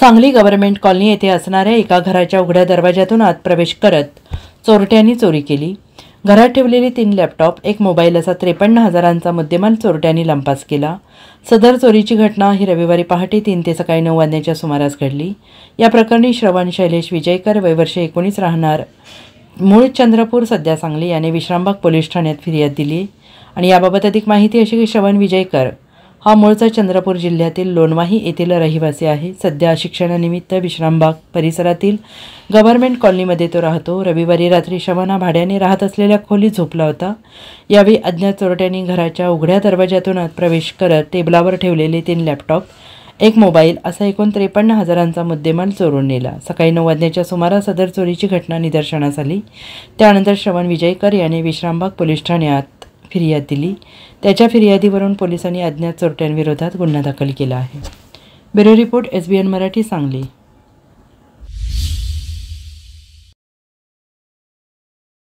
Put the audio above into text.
Sangli government colony येथे असणाऱ्या एका घराच्या उघड्या दरवाजातून आत प्रवेश करत चोरट्यांनी चोरी केली घरात ठेवलेले तीन लॅपटॉप एक मोबाईल असा त्रेपन्न हजारांचा मुद्देमाल चोरट्यांनी लंपास केला सदर चोरीची घटना ही रविवारी पहाटे तीन ते सकाळी नऊ वाजण्याच्या सुमारास घडली या प्रकरणी श्रवण शैलेश विजयकर वयवर्ष एकोणीस राहणार मूळ चंद्रपूर सध्या सांगली याने विश्रामबाग पोलीस ठाण्यात फिर्याद दिली आणि याबाबत अधिक माहिती अशी की श्रवण विजयकर हा मूळचा चंद्रपूर जिल्ह्यातील लोणवाही येथील रहिवासी आहे सध्या शिक्षणानिमित्त विश्रामबाग परिसरातील गव्हर्नमेंट कॉलनीमध्ये तो राहतो रविवारी रात्री शबाना भाड्याने राहत असलेल्या खोली झोपला होता यावेळी अज्ञात चोरट्यांनी घराच्या उघड्या दरवाज्यातून प्रवेश करत टेबलावर ठेवलेले तीन लॅपटॉप एक मोबाईल असा एकूण त्रेपन्न हजारांचा मुद्देमाल चोरून नेला सकाळी नऊ वाजण्याच्या सुमारास सदर चोरीची घटना निदर्शनास आली त्यानंतर श्रवण विजयकर याने विश्रामबाग पोलीस ठाण्यात फिर्याद दिली त्याच्या फिर्यादीवरून पोलिसांनी अज्ञात चोरट्यांविरोधात गुन्हा दाखल केला आहे bureau report S B N Marathi Sangli